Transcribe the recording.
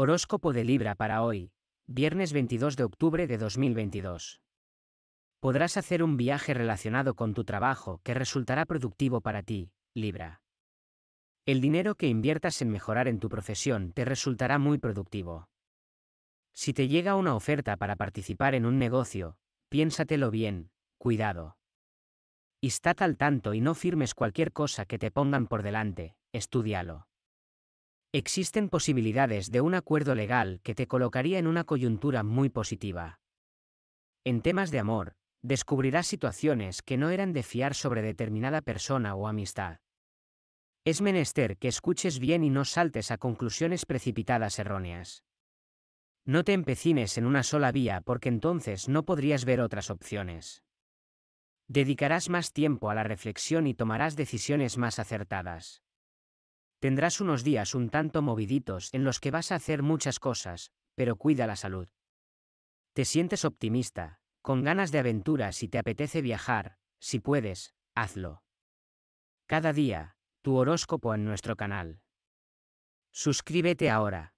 Horóscopo de Libra para hoy, viernes 22 de octubre de 2022. Podrás hacer un viaje relacionado con tu trabajo que resultará productivo para ti, Libra. El dinero que inviertas en mejorar en tu profesión te resultará muy productivo. Si te llega una oferta para participar en un negocio, piénsatelo bien, cuidado. Y estad al tanto y no firmes cualquier cosa que te pongan por delante, estudialo. Existen posibilidades de un acuerdo legal que te colocaría en una coyuntura muy positiva. En temas de amor, descubrirás situaciones que no eran de fiar sobre determinada persona o amistad. Es menester que escuches bien y no saltes a conclusiones precipitadas erróneas. No te empecines en una sola vía porque entonces no podrías ver otras opciones. Dedicarás más tiempo a la reflexión y tomarás decisiones más acertadas. Tendrás unos días un tanto moviditos en los que vas a hacer muchas cosas, pero cuida la salud. Te sientes optimista, con ganas de aventuras y te apetece viajar, si puedes, hazlo. Cada día, tu horóscopo en nuestro canal. Suscríbete ahora.